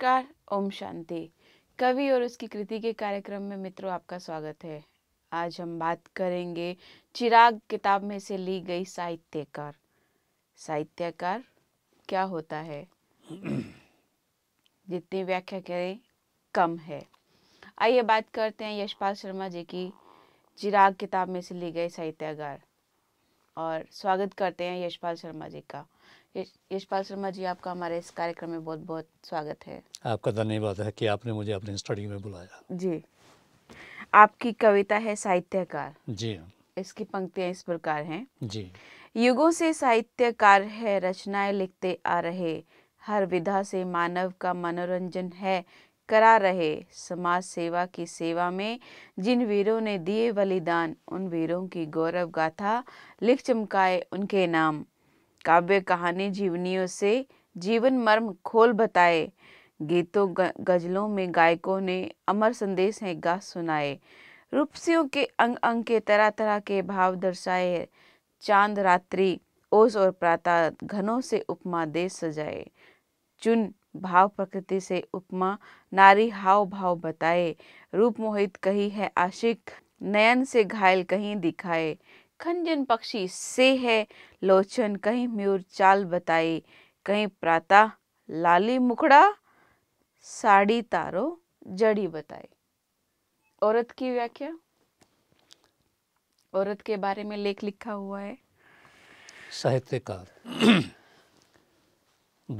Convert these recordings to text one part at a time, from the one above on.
नमस्कार ओम शांति कवि और उसकी कृति के कार्यक्रम में मित्रों आपका स्वागत है आज हम बात करेंगे चिराग किताब में से ली गई साहित्यकार साहित्यकार क्या होता है जितनी व्याख्या करें कम है आइए बात करते हैं यशपाल शर्मा जी की चिराग किताब में से ली गई साहित्यकार और स्वागत करते हैं यशपाल शर्मा जी का यशपाल शर्मा जी आपका हमारे इस कार्यक्रम में बहुत बहुत स्वागत है आपका धन्यवाद है कि आपने मुझे अपने स्टडी में बुलाया जी आपकी कविता है साहित्यकार जी इसकी पंक्तियां इस प्रकार हैं जी युगों से साहित्यकार है रचनाएं लिखते आ रहे हर विधा से मानव का मनोरंजन है करा रहे समाज सेवा की सेवा में जिन वीरों ने दिए बलिदान उन वीरों की गौरव गाथा लिख चमकाए उनके नाम काव्य कहानी जीवनियों से जीवन मर्म खोल बताए गीतों गजलों में गायकों ने अमर संदेश है गा सुनाए रूपसियों के अंग अंग के तरह तरह के भाव दर्शाए चांद रात्रि ओस और प्रातः घनों से उपमा देश सजाए चुन भाव प्रकृति से उपमा नारी हाव भाव बताए रूप मोहित कही है आशिक नयन से घायल कहीं दिखाए खंजन पक्षी से है लोचन कहीं म्यूर चाल बताए कहीं प्राता लाली मुखड़ा साड़ी तारो जड़ी बताए औरत की व्याख्या औरत के बारे में लेख लिखा हुआ है साहित्यकार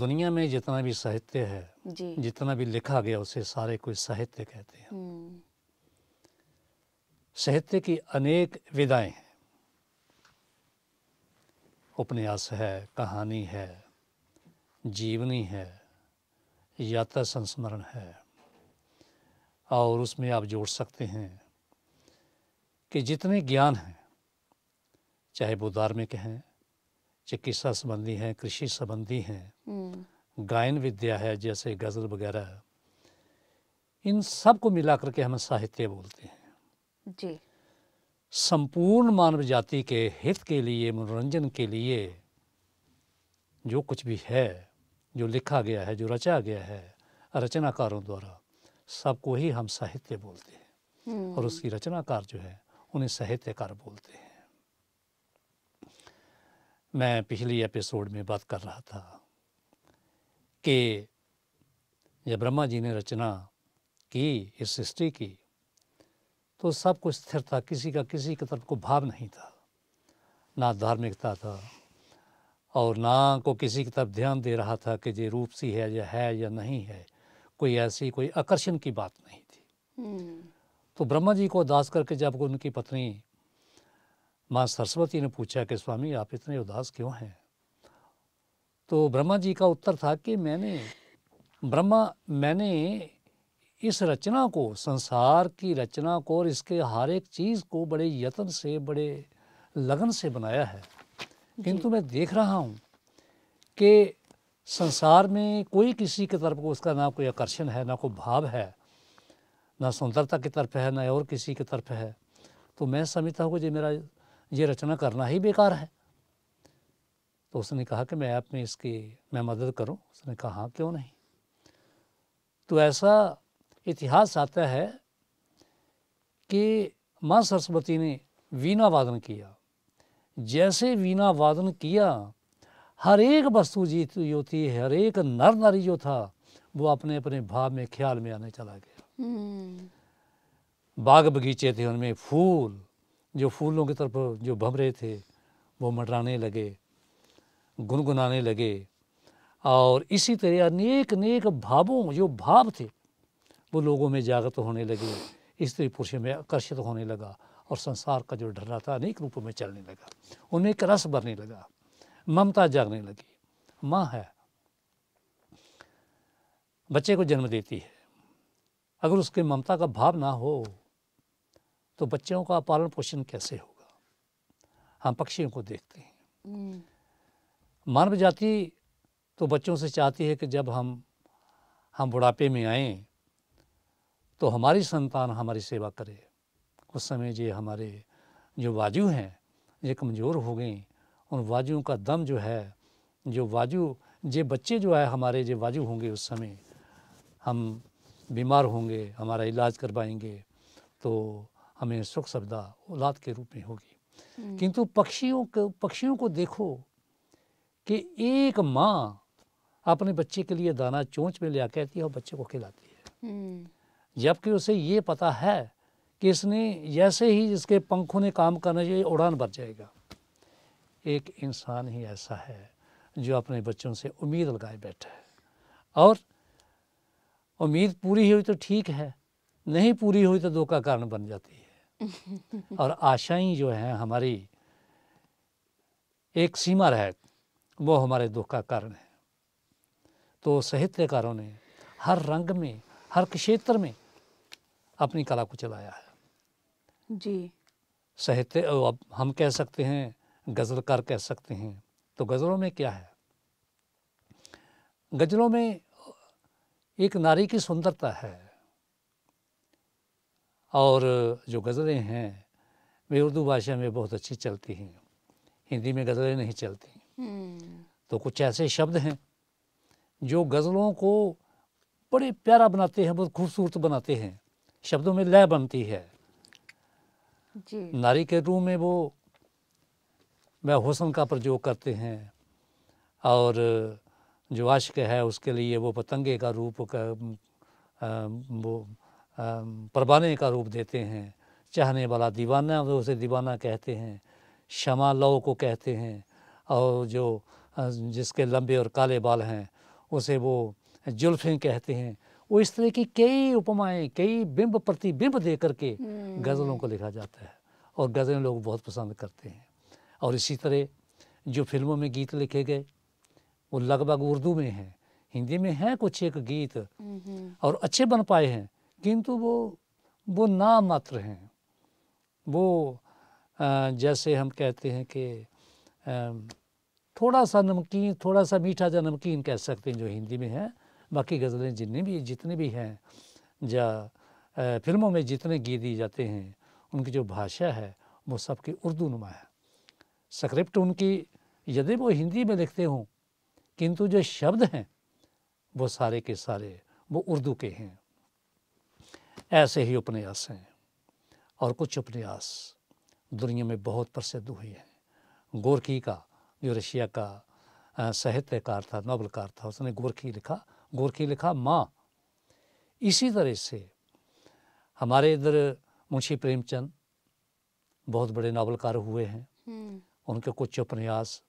दुनिया में जितना भी साहित्य है जी। जितना भी लिखा गया उसे सारे कोई साहित्य कहते हैं हम्म। साहित्य की अनेक विदाएं हैं उपन्यास है कहानी है जीवनी है यात्रा संस्मरण है और उसमें आप जोड़ सकते हैं कि जितने ज्ञान हैं चाहे वो धार्मिक हैं चिकित्सा संबंधी हैं कृषि संबंधी हैं हम्म। गायन विद्या है जैसे गज़ल वगैरह इन सब को मिलाकर के हम साहित्य बोलते हैं जी संपूर्ण मानव जाति के हित के लिए मनोरंजन के लिए जो कुछ भी है जो लिखा गया है जो रचा गया है रचनाकारों द्वारा सबको ही हम साहित्य बोलते हैं हम्म। और उसकी रचनाकार जो है उन्हें साहित्यकार बोलते हैं मैं पिछली एपिसोड में बात कर रहा था कि जब ब्रह्मा जी ने रचना की इस सृष्टि की तो सबको स्थिर था किसी का किसी की तरफ को भाव नहीं था ना धार्मिकता था और ना को किसी की तरफ ध्यान दे रहा था कि ये रूप सी है या है या नहीं है कोई ऐसी कोई आकर्षण की बात नहीं थी हम्म। तो ब्रह्मा जी को उदास करके जब उनकी पत्नी माँ सरस्वती ने पूछा कि स्वामी आप इतने उदास क्यों हैं तो ब्रह्मा जी का उत्तर था कि मैंने ब्रह्मा मैंने इस रचना को संसार की रचना को और इसके हर एक चीज़ को बड़े यत्न से बड़े लगन से बनाया है किंतु मैं देख रहा हूँ कि संसार में कोई किसी की तरफ को उसका ना कोई आकर्षण है ना कोई भाव है ना सुंदरता की तरफ है ना और किसी की तरफ है तो मैं समझता हूँ कि मेरा ये रचना करना ही बेकार है तो उसने कहा कि मैं आप में इसकी मैं मदद करूँ उसने कहा हाँ क्यों नहीं तो ऐसा इतिहास आता है कि माँ सरस्वती ने वीणा वादन किया जैसे वीणा वादन किया हर एक वस्तु जीत जो थी हर एक नर नारी जो था वो अपने अपने भाव में ख्याल में आने चला गया हम्म। बाग बगीचे थे उनमें फूल जो फूलों की तरफ जो भमरे थे वो मंडराने लगे गुनगुनाने लगे और इसी तरह अनेक अनेक भावों जो भाव थे वो लोगों में जागृत होने लगे स्त्री पुरुष में आकर्षित होने लगा और संसार का जो ढर्रा था अनेक रूपों में चलने लगा उन्हें एक रस भरने लगा ममता जागने लगी माँ है बच्चे को जन्म देती है अगर उसके ममता का भाव ना हो तो बच्चों का पालन पोषण कैसे होगा हम पक्षियों को देखते हैं हम्म। मानव जाति तो बच्चों से चाहती है कि जब हम हम बुढ़ापे में आएँ तो हमारी संतान हमारी सेवा करे उस समय ये हमारे जो वाजू हैं ये कमज़ोर हो गई उन वाजुओं का दम जो है जो वाजू ये बच्चे जो है हमारे ये वाजु होंगे उस समय हम बीमार होंगे हमारा इलाज करवाएंगे तो हमें सुख सब्दा औलाद के रूप में होगी हम्म। किंतु पक्षियों को पक्षियों को देखो कि एक माँ अपने बच्चे के लिए दाना चोंच में ले आ आती है और बच्चे को खिलाती है हम्म। जबकि उसे ये पता है कि इसने जैसे ही इसके पंखों ने काम करना चाहिए उड़ान भर जाएगा एक इंसान ही ऐसा है जो अपने बच्चों से उम्मीद लगाए बैठा है और उम्मीद पूरी हुई तो ठीक है नहीं पूरी हुई तो धोखा कारण बन जाती है और आशाएं जो हैं हमारी एक सीमा रह वो हमारे दुख का कारण है तो साहित्यकारों ने हर रंग में हर क्षेत्र में अपनी कला को चलाया है जी साहित्य अब हम कह सकते हैं गज़लकार कह सकते हैं तो गज़लों में क्या है गज़लों में एक नारी की सुंदरता है और जो गज़लें हैं वे उर्दू भाषा में बहुत अच्छी चलती हैं हिंदी में गज़लें नहीं चलती हम्म। तो कुछ ऐसे शब्द हैं जो गज़लों को बड़े प्यारा बनाते हैं बहुत खूबसूरत बनाते हैं शब्दों में लय बनती है जी। नारी के रूप में वो वह हुसन का प्रयोग करते हैं और जो आश्क है उसके लिए वो पतंगे का रूप का वो परवाने का रूप देते हैं चाहने वाला दीवाना वो उसे दीवाना कहते हैं शमा लव को कहते हैं और जो जिसके लंबे और काले बाल हैं उसे वो जुल्फ़ें कहते हैं वो इस तरह की कई उपमाएँ कई बिंब प्रतिबिंब दे करके हम्म। गज़लों को लिखा जाता है और गज़लें लोग बहुत पसंद करते हैं और इसी तरह जो फिल्मों में गीत लिखे गए वो लगभग उर्दू में हैं हिंदी में हैं कुछ एक गीत हम्म। और अच्छे बन पाए हैं किंतु वो वो नाम मात्र हैं वो जैसे हम कहते हैं कि थोड़ा सा नमकीन थोड़ा सा मीठा जा नमकीन कह सकते हैं जो हिंदी में है बाकी गज़लें जितनी भी जितनी भी हैं या फिल्मों में जितने गीत दिए जाते हैं उनकी जो भाषा है वो सबकी उर्दू नुमा है स्क्रिप्ट उनकी यदि वो हिंदी में लिखते हों किंतु जो शब्द हैं वो सारे के सारे वो उर्दू के हैं ऐसे ही उपन्यास हैं और कुछ उपन्यास दुनिया में बहुत प्रसिद्ध हुए हैं गोरखी का जो रशिया का साहित्यकार था नॉवलकार था उसने गोरखी लिखा गोरखी लिखा माँ इसी तरह से हमारे इधर मुंशी प्रेमचंद बहुत बड़े नावलकार हुए हैं हम्म। उनके कुछ उपन्यास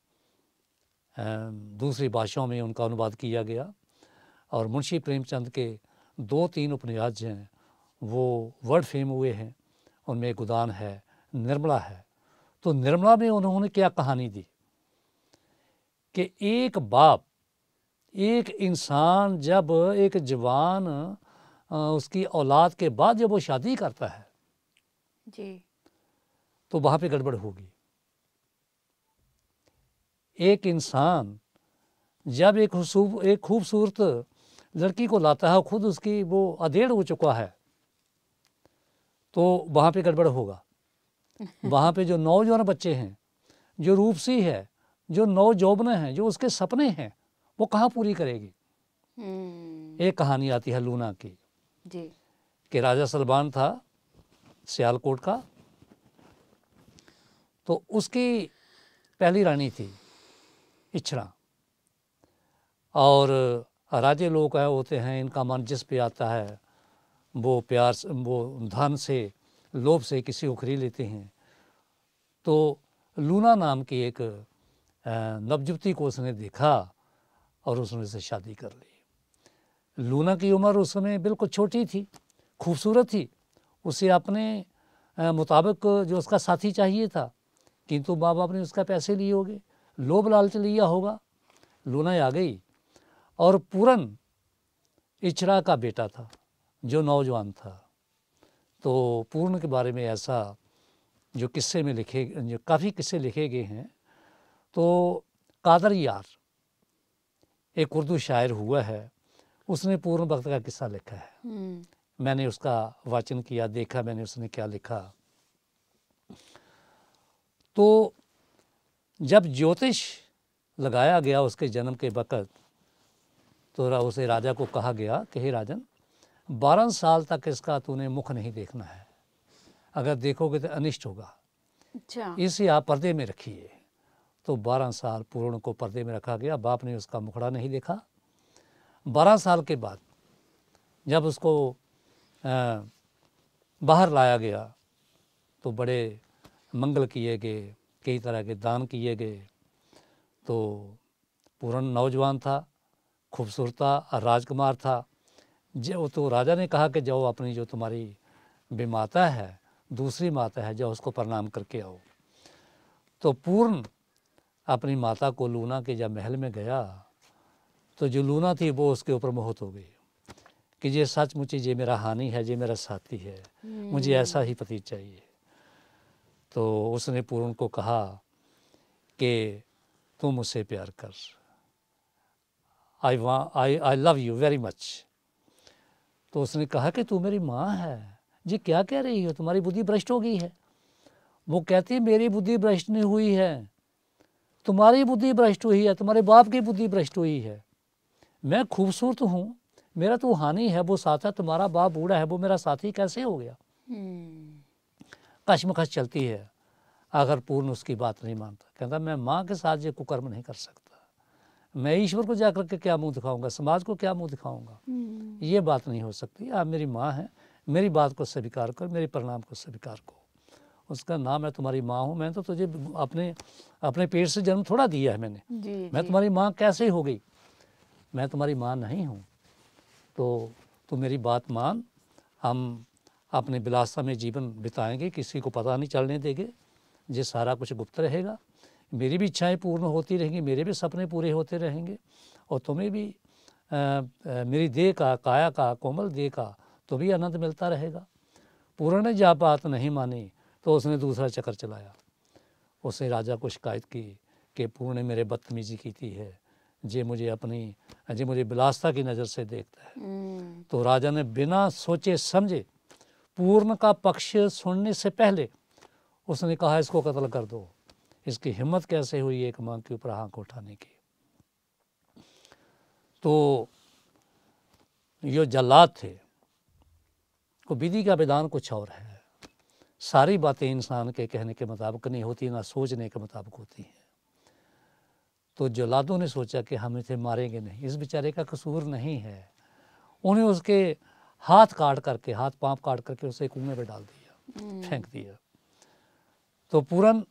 दूसरी भाषाओं में उनका अनुवाद किया गया और मुंशी प्रेमचंद के दो तीन उपन्यास जो हैं वो वर्ल्ड फेम हुए हैं उनमें गुदान है निर्मला है तो निर्मला में उन्होंने क्या कहानी दी कि एक बाप एक इंसान जब एक जवान उसकी औलाद के बाद जब वो शादी करता है जी तो वहाँ पे गड़बड़ होगी एक इंसान जब एक एक खूबसूरत लड़की को लाता है खुद उसकी वो अधेड़ हो चुका है तो वहाँ पे गड़बड़ होगा वहाँ पे जो नौजवान बच्चे हैं जो रूपसी है जो नौजवान हैं जो उसके सपने हैं वो कहाँ पूरी करेगी हम्म। एक कहानी आती है लूना की जी कि राजा सलमान था सियालकोट का तो उसकी पहली रानी थी इच्छरा और राजे लोग होते हैं इनका मन जिस पे आता है वो प्यार वो धन से लोभ से किसी को खरीद लेते हैं तो लूना नाम की एक नवजुवती को उसने देखा और उसने उसे शादी कर ली लूना की उम्र उस समय बिल्कुल छोटी थी खूबसूरत थी उसे अपने मुताबिक जो उसका साथी चाहिए था किंतु माँ बाप ने उसका पैसे लिए होंगे लोभ लालच लिया होगा लूना आ गई और पूरन इचरा का बेटा था जो नौजवान था तो पूर्ण के बारे में ऐसा जो किस्से में लिखे जो काफ़ी किस्से लिखे गए हैं तो कादर यार एक उर्दू शायर हुआ है उसने पूर्ण वक्त का किस्सा लिखा है हम्म। मैंने उसका वाचन किया देखा मैंने उसने क्या लिखा तो जब ज्योतिष लगाया गया उसके जन्म के वक़्त तो रा, उसे राजा को कहा गया कि हे राजन बारह साल तक इसका तूने मुख नहीं देखना है अगर देखोगे तो अनिष्ट होगा अच्छा इसे आप पर्दे में रखिए तो बारह साल पूर्ण को पर्दे में रखा गया बाप ने उसका मुखड़ा नहीं देखा बारह साल के बाद जब उसको आ, बाहर लाया गया तो बड़े मंगल किए गए कई तरह के दान किए गए तो पूर्ण नौजवान था खूबसूरता राजकुमार था जो तो राजा ने कहा कि जाओ अपनी जो तुम्हारी बेमाता है दूसरी माता है जो उसको प्रणाम करके आओ तो पूर्ण अपनी माता को लूना के जब महल में गया तो जो लूना थी वो उसके ऊपर मोहत हो गई कि ये सच मुझे ये मेरा हानि है ये मेरा साथी है मुझे हम्म। ऐसा ही पति चाहिए तो उसने पूर्ण को कहा कि तुम उसे प्यार कर आई वॉ I I love you very much तो उसने कहा कि तू मेरी माँ है ये क्या कह रही हो तुम्हारी बुद्धि भ्रष्ट हो गई है वो कहती है मेरी बुद्धि भ्रष्ट नहीं हुई है तुम्हारी बुद्धि भ्रष्ट हुई है तुम्हारे बाप की बुद्धि भ्रष्ट हुई है मैं खूबसूरत हूँ मेरा तो हानि है वो साथ है तुम्हारा बाप बूढ़ा है वो मेरा साथी कैसे हो गया हम्म। कशमकश चलती है अगर पूर्ण उसकी बात नहीं मानता कहता मैं माँ के साथ ये कुकर्म नहीं कर सकता मैं ईश्वर को जाकर के क्या मुंह दिखाऊंगा समाज को क्या मुंह दिखाऊंगा हम्म। ये बात नहीं हो सकती आप मेरी माँ हैं मेरी बात को स्वीकार करो मेरे परिणाम को स्वीकार करो उसका नाम मैं तुम्हारी माँ हूँ मैं तो तुझे अपने अपने पेट से जन्म थोड़ा दिया है मैंने जी, मैं जी. तुम्हारी माँ कैसे हो गई मैं तुम्हारी माँ नहीं हूँ तो तू मेरी बात मान हम अपने बिलासा में जीवन बिताएंगे किसी को पता नहीं चलने देंगे ये सारा कुछ गुप्त रहेगा मेरी भी इच्छाएं पूर्ण होती रहेंगी मेरे भी सपने पूरे होते रहेंगे और तुम्हें भी आ, आ, मेरी देह का काया का कोमल देह का तो भी आनंद मिलता रहेगा पूर्ण जापात जा बात नहीं मानी तो उसने दूसरा चक्कर चलाया उसने राजा को शिकायत की कि पूर्ण मेरे बदतमीजी की थी है जे मुझे अपनी जे मुझे बिलासता की नज़र से देखता है हम्म। तो राजा ने बिना सोचे समझे पूर्ण का पक्ष सुनने से पहले उसने कहा इसको कत्ल कर दो इसकी हिम्मत कैसे हुई एक मांग के ऊपर आँख उठाने की तो ये जल्लाद थे को विधि का विधान कुछ और है सारी बातें इंसान के कहने के मुताबिक नहीं होती ना सोचने के मुताबिक होती हैं तो जलादों ने सोचा कि हम इसे मारेंगे नहीं इस बेचारे का कसूर नहीं है उन्हें उसके हाथ काट करके हाथ पाँव काट करके उसे कुएं पर डाल दिया हम्म। फेंक दिया तो पूरन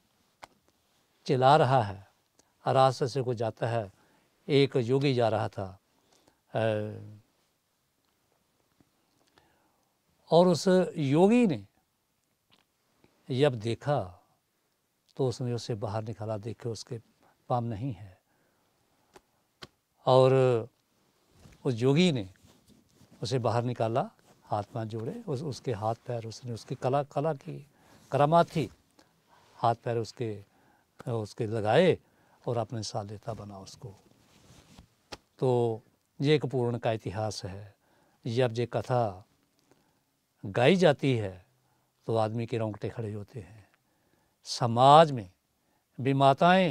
चिल्ला रहा है रास्ते से को जाता है एक योगी जा रहा था और उस योगी ने जब देखा तो उसने उसे बाहर निकाला देखे उसके पाम नहीं है और उस योगी ने उसे बाहर निकाला हाथ पाँव जोड़े उस उसके हाथ पैर उसने उसकी कला कला की करामा थी हाथ पैर उसके उसके लगाए और अपने साथ लेता बना उसको तो ये एक पूर्ण का इतिहास है जब ये कथा गाई जाती है तो आदमी के रोंगटे खड़े होते हैं समाज में भी माताएँ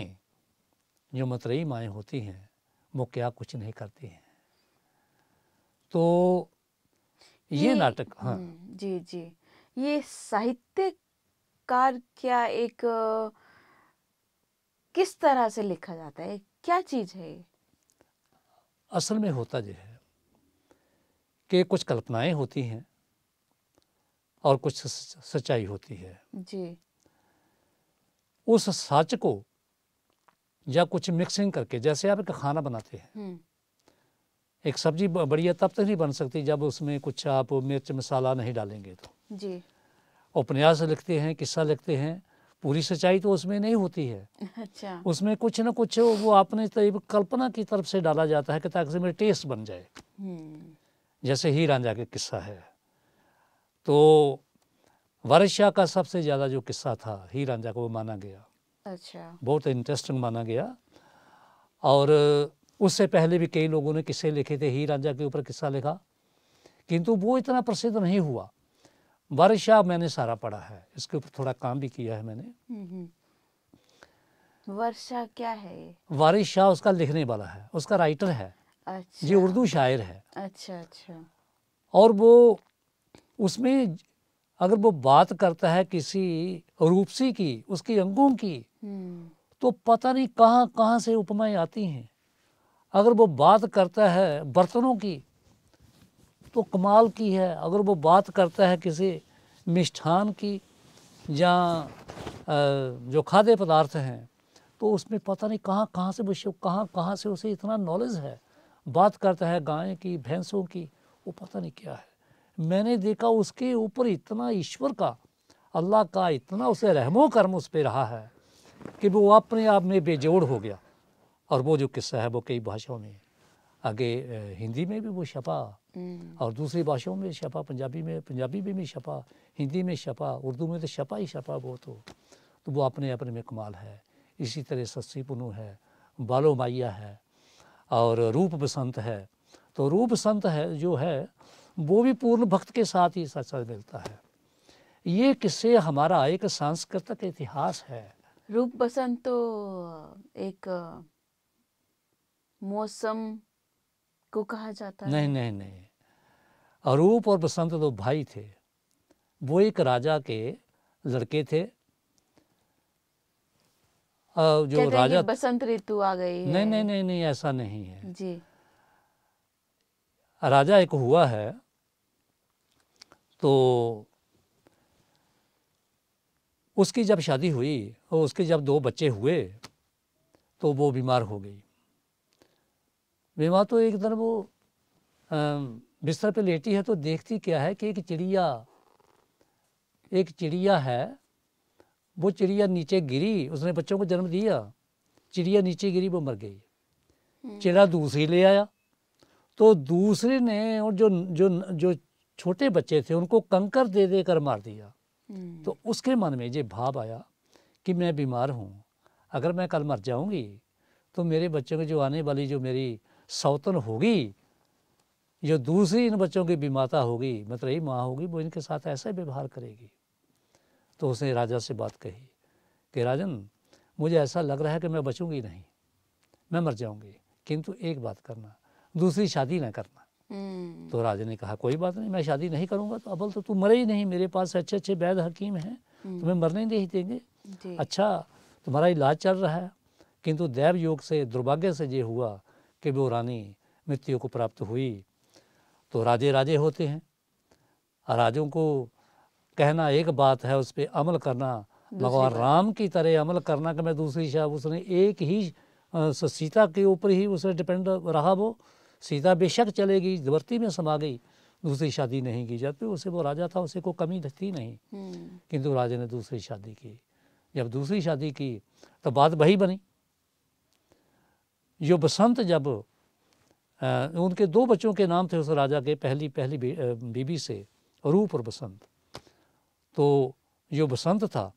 जो मतरई माएँ होती हैं वो क्या कुछ नहीं करती हैं तो ये, ये नाटक हाँ हम्म, जी जी ये साहित्यकार क्या एक किस तरह से लिखा जाता है क्या चीज है असल में होता जो है कि कुछ कल्पनाएं होती हैं और कुछ सच्चाई होती है जी उस सच को या कुछ मिक्सिंग करके जैसे आप एक खाना बनाते हैं हम्म। एक सब्जी बढ़िया तब तक नहीं बन सकती जब उसमें कुछ आप मिर्च मसाला नहीं डालेंगे तो जी उपन्यास लिखते हैं किस्सा लिखते हैं पूरी सच्चाई तो उसमें नहीं होती है अच्छा उसमें कुछ ना कुछ वो आपने तरीब कल्पना की तरफ से डाला जाता है कि ताकि टेस्ट बन जाए हम्म। जैसे ही रांझा के किस्सा है तो वर्षा का सबसे ज़्यादा जो किस्सा था ही रांझा को वो माना गया अच्छा बहुत इंटरेस्टिंग माना गया और उससे पहले भी कई लोगों ने किस्से लिखे थे ही रांझा के ऊपर किस्सा लिखा किंतु वो इतना प्रसिद्ध नहीं हुआ वर्षा मैंने सारा पढ़ा है इसके ऊपर थोड़ा काम भी किया है मैंने हम्म, हम्म। वर्षा क्या है वारिस शाह उसका लिखने वाला है उसका राइटर है अच्छा। जी उर्दू शायर है अच्छा अच्छा और वो उसमें अगर वो बात करता है किसी रूपसी की उसके अंगों की हम्म। तो पता नहीं कहाँ कहाँ से उपमाएं आती हैं अगर वो बात करता है बर्तनों की तो कमाल की है अगर वो बात करता है किसी मिष्ठान की या जो खाद्य पदार्थ हैं तो उसमें पता नहीं कहाँ कहाँ से वो कहाँ कहाँ से उसे इतना नॉलेज है बात करता है गाय की भैंसों की वो पता नहीं क्या है मैंने देखा उसके ऊपर इतना ईश्वर का अल्लाह का इतना उसे रहमो करम उस पर रहा है कि वो अपने आप में बेजोड़ हो गया और वो जो किस्सा है वो कई भाषाओं में आगे हिंदी में भी वो छपा हम्म। और दूसरी भाषाओं में छपा पंजाबी में पंजाबी भी में हिंदी में छपा उर्दू में तो छपा ही छपा वो तो तो वो अपने अपने में कमाल है इसी तरह सस्सी पुनू है बालो माइया है और रूप बसंत है तो रूप संत है जो है वो भी पूर्ण भक्त के साथ ही सच मिलता है ये किससे हमारा एक सांस्कृतिक इतिहास है रूप बसंत तो एक मौसम को कहा जाता है नहीं नहीं नहीं रूप और बसंत तो भाई थे वो एक राजा के लड़के थे जो राजा बसंत ऋतु आ गई है। नहीं नहीं नहीं नहीं ऐसा नहीं है जी राजा एक हुआ है तो उसकी जब शादी हुई और उसके जब दो बच्चे हुए तो वो बीमार हो गई बीमार तो एक दिन वो बिस्तर पे लेटी है तो देखती क्या है कि एक चिड़िया एक चिड़िया है वो चिड़िया नीचे गिरी उसने बच्चों को जन्म दिया चिड़िया नीचे गिरी वो मर गई हम्म। चिड़ा दूसरी ले आया तो दूसरे ने और जो जो जो छोटे बच्चे थे उनको कंकर दे दे कर मार दिया हम्म। तो उसके मन में ये भाव आया कि मैं बीमार हूँ अगर मैं कल मर जाऊँगी तो मेरे बच्चों की जो आने वाली जो मेरी सौतन होगी जो दूसरी इन बच्चों की भी माता होगी मतलब ही माँ होगी वो इनके साथ ऐसा व्यवहार करेगी तो उसने राजा से बात कही कि राजन मुझे ऐसा लग रहा है कि मैं बचूंगी नहीं मैं मर जाऊंगी किंतु एक बात करना दूसरी शादी ना करना हम्म। तो राजे ने कहा कोई बात नहीं मैं शादी नहीं करूंगा तो अबल तो तू मरे ही नहीं मेरे पास अच्छे अच्छे वैद हकीम हैं हम्म। तुम्हें मरने नहीं देंगे अच्छा तुम्हारा इलाज चल रहा है किंतु दैव योग से दुर्भाग्य से ये हुआ कि वो रानी मृत्यु को प्राप्त हुई तो राजे राजे होते हैं राजों को कहना एक बात है उस पर अमल करना भगवान राम की तरह अमल करना कि मैं दूसरी शाह उसने एक ही सीता के ऊपर ही उसने डिपेंड रहा वो सीता बेशक चले गई जबरती में समा गई दूसरी शादी नहीं की जाती उसे वो राजा था उसे को कमी थी नहीं हम्म। किंतु राजा ने दूसरी शादी की जब दूसरी शादी की तो बात वही बनी जो बसंत जब आ, उनके दो बच्चों के नाम थे उस राजा के पहली पहली बीबी से रूप और बसंत तो जो बसंत था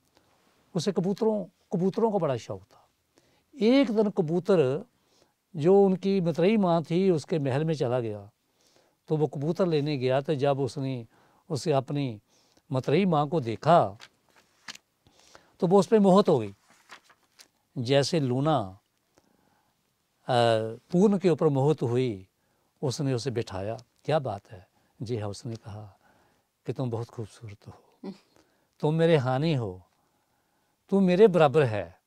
उसे कबूतरों कबूतरों का बड़ा शौक था एक दिन कबूतर जो उनकी मतरई माँ थी उसके महल में चला गया तो वो कबूतर लेने गया तो जब उसने उसे अपनी मतरई माँ को देखा तो वो उस पर मोहत हो गई जैसे लूना पूर्ण के ऊपर मोहत हुई उसने उसे बिठाया क्या बात है जी हाँ उसने कहा कि तुम बहुत खूबसूरत हो हम्म। तुम मेरे हानि हो तुम मेरे बराबर है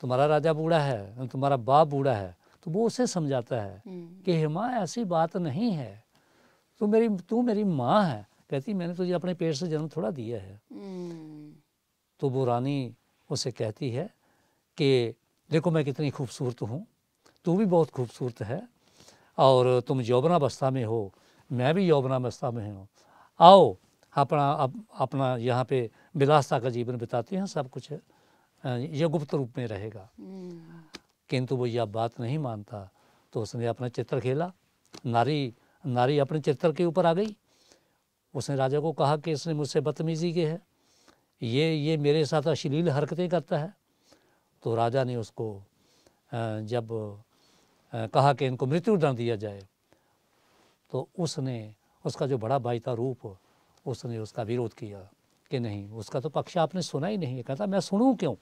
तुम्हारा राजा बूढ़ा है तुम्हारा बाप बूढ़ा है तो वो उसे समझाता है हम्म। कि हेमा ऐसी बात नहीं है तू मेरी तू मेरी माँ है कहती मैंने तुझे अपने पेट से जन्म थोड़ा दिया है हम्म। तो वो रानी उसे कहती है कि देखो मैं कितनी खूबसूरत हूँ तू भी बहुत खूबसूरत है और तुम यौवनावस्था में हो मैं भी यौवनावस्था में हूँ आओ अपना अप, अपना यहाँ पे विलासता का जीवन बिताते हैं सब कुछ है यह गुप्त रूप में रहेगा किंतु वो यह बात नहीं मानता तो उसने अपना चित्र खेला नारी नारी अपने चित्र के ऊपर आ गई उसने राजा को कहा कि इसने मुझसे बदतमीजी की है ये ये मेरे साथ अश्लील हरकतें करता है तो राजा ने उसको जब कहा कि इनको मृत्यु दंड दिया जाए तो उसने उसका जो बड़ा भाई था रूप उसने उसका विरोध किया कि नहीं उसका तो पक्ष आपने सुना ही नहीं कहता मैं सुनूँ क्यों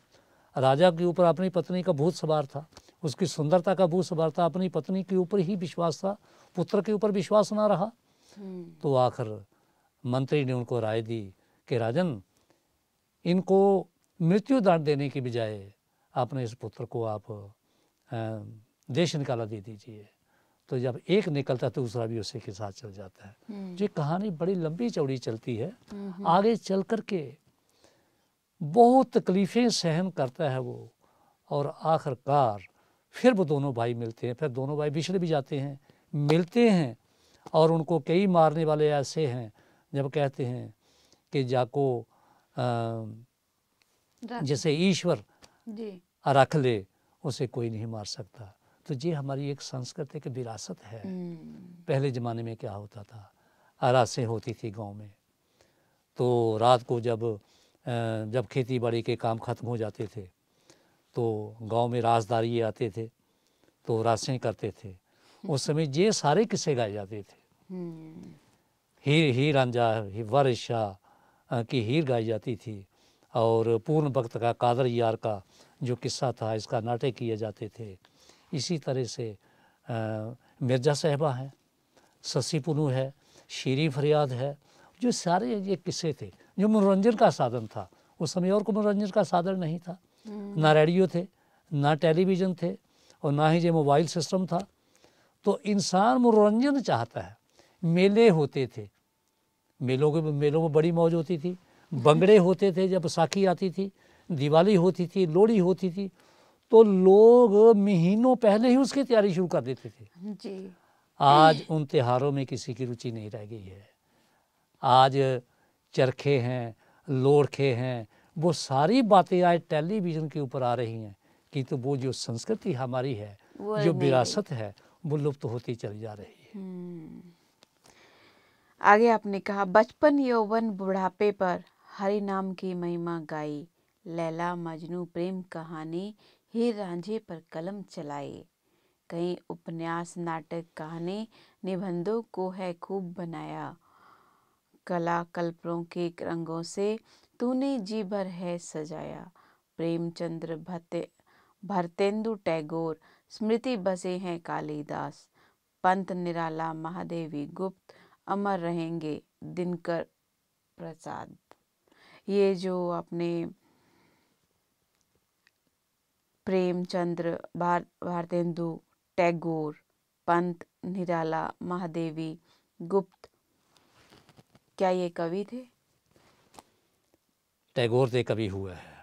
राजा के ऊपर अपनी पत्नी का भूत सवार था उसकी सुंदरता का भूत सवार था अपनी पत्नी के ऊपर ही विश्वास था पुत्र के ऊपर विश्वास ना रहा हम्म। तो आखिर मंत्री ने उनको राय दी कि राजन इनको मृत्यु दंड देने की बजाय अपने इस पुत्र को आप देश निकाला दे दीजिए तो जब एक निकलता तो दूसरा भी उसी के साथ चल जाता है हम्म। जो कहानी बड़ी लंबी चौड़ी चलती है हम्म। आगे चल कर के बहुत तकलीफ़ें सहन करता है वो और आखिरकार फिर वो दोनों भाई मिलते हैं फिर दोनों भाई बिछड़ भी जाते हैं मिलते हैं और उनको कई मारने वाले ऐसे हैं जब कहते हैं कि जाको जैसे ईश्वर रख ले उसे कोई नहीं मार सकता तो ये हमारी एक सांस्कृतिक विरासत है हम्म। पहले ज़माने में क्या होता था आरासें होती थी गांव में तो रात को जब जब खेती बाड़ी के काम ख़त्म हो जाते थे तो गांव में राजदारी आते थे तो रासें करते थे उस समय ये सारे किस्से गाए जाते थे हम्म। हीर ही रंजा ही वर्षा की हीर गाई जाती थी और पूर्ण भक्त का कादर यार का जो किस्सा था इसका नाटक किए जाते थे इसी तरह से मिर्जा साहबा हैं ससी पुनू है शीरी फरियाद है जो सारे ये किस्से थे जो मनोरंजन का साधन था उस समय और कोई मनोरंजन का साधन नहीं था हम्म। ना रेडियो थे ना टेलीविज़न थे और ना ही ये मोबाइल सिस्टम था तो इंसान मनोरंजन चाहता है मेले होते थे मेलों के मेलों में बड़ी मौज होती थी बंगड़े होते थे जब साखी आती थी दिवाली होती थी लोहड़ी होती थी तो लोग महीनों पहले ही उसकी तैयारी शुरू कर देते थे जी आज उन त्योहारों में किसी की रुचि नहीं रह गई है आज चरखे हैं लोड़खे हैं वो सारी बातें आज टेलीविज़न के ऊपर आ रही हैं कि तो वो जो संस्कृति हमारी है जो विरासत है वो लुप्त तो होती चली जा रही है हम्म। आगे आपने कहा बचपन यौवन बुढ़ापे पर हरि नाम की महिमा गाई लैला मजनू प्रेम कहानी ही रांझे पर कलम चलाए कई उपन्यास नाटक कहानी निबंधों को है खूब बनाया कला कल्परों के रंगों से तूने जी भर है सजाया प्रेमचंद्र भते भरतेंदु टैगोर स्मृति बसे हैं कालिदास पंत निराला महादेवी गुप्त अमर रहेंगे दिनकर प्रसाद ये जो अपने प्रेमचंद्र भार भारतेंदु टैगोर पंत निराला महादेवी गुप्त क्या ये कवि थे टैगोर से कवि हुए हैं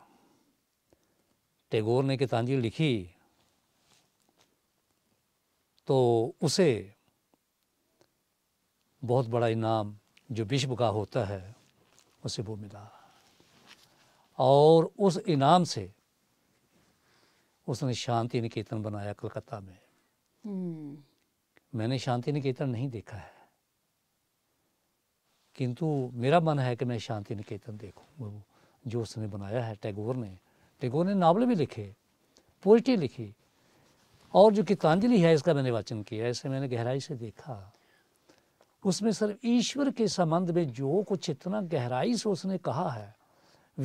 टैगोर ने गीतांजलि लिखी तो उसे बहुत बड़ा इनाम जो विश्व का होता है उसे वो मिला और उस इनाम से उसने शांति निकेतन बनाया कलकत्ता में हम्म। मैंने शांति निकेतन नहीं देखा है किंतु मेरा मन है कि मैं शांति निकेतन देखूँ जो उसने बनाया है टैगोर ने टैगोर ने नावल भी लिखे पोइट्री लिखी और जो गीतांजलि है इसका मैंने वाचन किया ऐसे मैंने गहराई से देखा उसमें सिर्फ ईश्वर के संबंध में जो कुछ इतना गहराई से उसने कहा है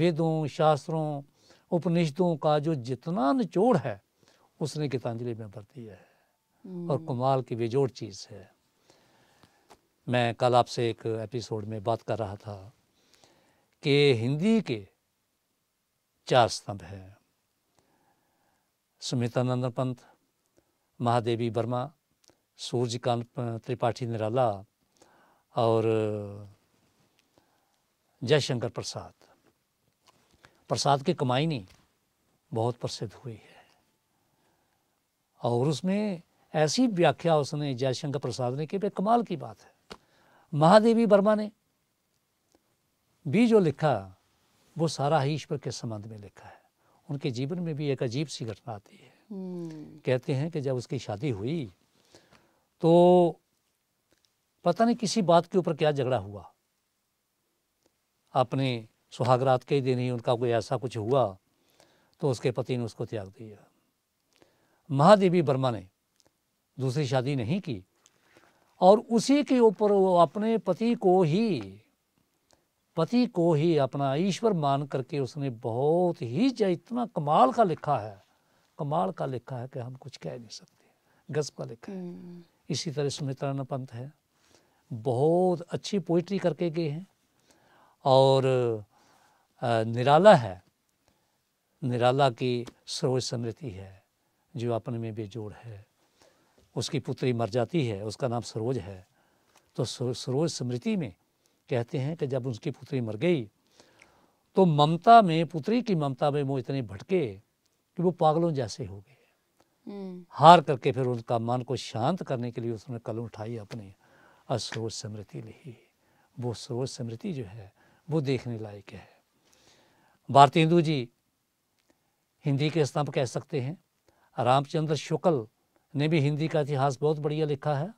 वेदों शास्त्रों उपनिषदों का जो जितना निचोड़ है उसने गीतांजलि में भर दिया है और हम्म। कुमाल की बेजोड़ चीज़ है मैं कल आपसे एक एपिसोड में बात कर रहा था कि हिंदी के चार स्तंभ हैं नंदन पंत महादेवी वर्मा सूर्यकांत त्रिपाठी निराला और जयशंकर प्रसाद प्रसाद की नहीं बहुत प्रसिद्ध हुई है और उसमें ऐसी व्याख्या उसने जयशंकर प्रसाद ने की कमाल की बात है महादेवी वर्मा ने भी जो लिखा वो सारा ही ईश्वर के संबंध में लिखा है उनके जीवन में भी एक अजीब सी घटना आती है हम्म। कहते हैं कि जब उसकी शादी हुई तो पता नहीं किसी बात के ऊपर क्या झगड़ा हुआ अपने सुहागरात के दिन ही उनका कोई ऐसा कुछ हुआ तो उसके पति ने उसको त्याग दिया महादेवी वर्मा ने दूसरी शादी नहीं की और उसी के ऊपर वो अपने पति को ही पति को ही अपना ईश्वर मान करके उसने बहुत ही इतना कमाल का लिखा है कमाल का लिखा है कि हम कुछ कह नहीं सकते गज़ब का लिखा है हम्म। इसी तरह सुमित्रा पंत है बहुत अच्छी पोइट्री करके गए हैं और निराला है निराला की सरोज समृति है जो अपने में बेजोड़ है उसकी पुत्री मर जाती है उसका नाम सरोज है तो सरोज स्मृति में कहते हैं कि जब उसकी पुत्री मर गई तो ममता में पुत्री की ममता में वो इतने भटके कि वो पागलों जैसे हो गए हम्म। हार करके फिर उनका मन को शांत करने के लिए उसने कलम उठाई अपने और सरोज स्मृति ली वो सरोज स्मृति जो है वो देखने लायक है भारतेंदु जी हिंदी के स्तंभ कह सकते हैं रामचंद्र शुक्ल ने भी हिंदी का इतिहास बहुत बढ़िया लिखा है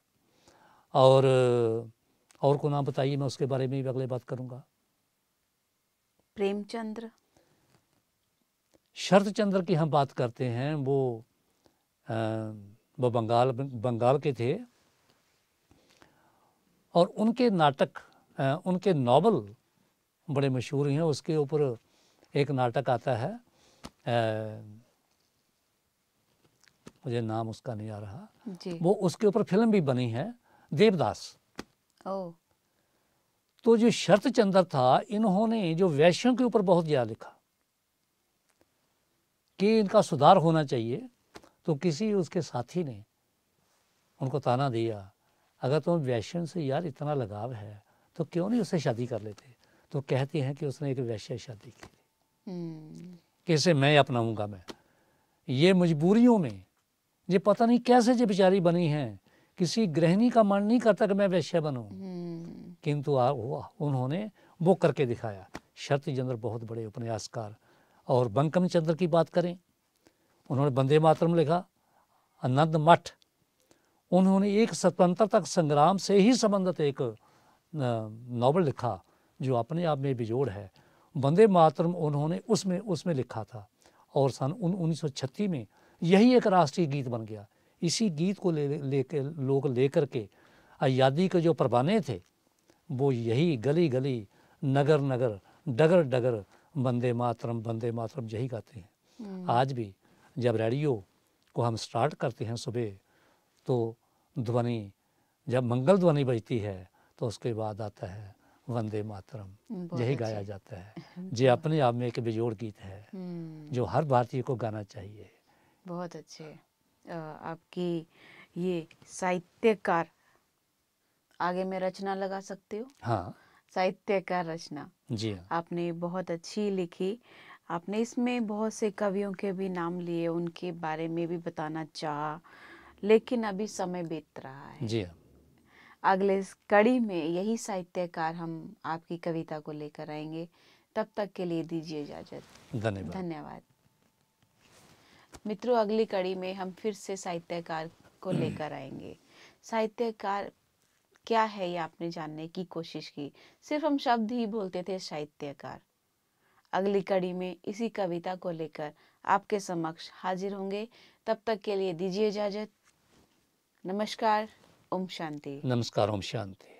और और को नाम बताइए मैं उसके बारे में भी अगले बात करूंगा प्रेमचंद्र शरद चंद्र की हम बात करते हैं वो आ, वो बंगाल बंगाल के थे और उनके नाटक आ, उनके नावल बड़े मशहूर हैं उसके ऊपर एक नाटक आता है आ, मुझे नाम उसका नहीं आ रहा जी। वो उसके ऊपर फिल्म भी बनी है देवदास ओ। तो जो शरत चंद्र था इन्होंने जो वैश्यों के ऊपर बहुत ज़्यादा लिखा कि इनका सुधार होना चाहिए तो किसी उसके साथी ने उनको ताना दिया अगर तुम वैश्य से यार इतना लगाव है तो क्यों नहीं उससे शादी कर लेते तो कहते हैं कि उसने एक वैश्य शादी की कैसे मैं अपनाऊंगा मैं ये मजबूरियों में ये पता नहीं कैसे ये बेचारी बनी है किसी गृहिणी का मन नहीं करता कि मैं वैश्य बनूं किंतु उन्होंने वो करके दिखाया शरती चंद्र बहुत बड़े उपन्यासकार और बंकम चंद्र की बात करें उन्होंने बंदे मातरम लिखा आनंद मठ उन्होंने एक स्वतंत्रता संग्राम से ही संबंधित एक नॉवल लिखा जो अपने आप में बिजोड़ है वंदे मातरम उन्होंने उसमें उसमें लिखा था और सन उन उन्नीस में यही एक राष्ट्रीय गीत बन गया इसी गीत को ले लेकर लोग लेकर के आज़ादी के जो परवाने थे वो यही गली गली नगर नगर डगर डगर वंदे मातरम वंदे मातरम यही गाते हैं हम्म। आज भी जब रेडियो को हम स्टार्ट करते हैं सुबह तो ध्वनि जब मंगल ध्वनि बजती है तो उसके बाद आता है वंदे मातरम यही गाया जाता है जे अपने आप में एक बेजोड़ गीत है हम्म। जो हर भारतीय को गाना चाहिए बहुत अच्छे आपकी ये साहित्यकार आगे में रचना लगा सकते हो हाँ साहित्यकार रचना जी हाँ। आपने बहुत अच्छी लिखी आपने इसमें बहुत से कवियों के भी नाम लिए उनके बारे में भी बताना चाहा लेकिन अभी समय बीत रहा है जी हाँ अगले कड़ी में यही साहित्यकार हम आपकी कविता को लेकर आएंगे तब तक के लिए दीजिए इजाजत धन्यवाद धन्यवाद मित्रों अगली कड़ी में हम फिर से साहित्यकार को लेकर आएंगे साहित्यकार क्या है ये आपने जानने की कोशिश की सिर्फ हम शब्द ही बोलते थे साहित्यकार अगली कड़ी में इसी कविता को लेकर आपके समक्ष हाजिर होंगे तब तक के लिए दीजिए इजाजत नमस्कार ओम शांति नमस्कार ओम शांति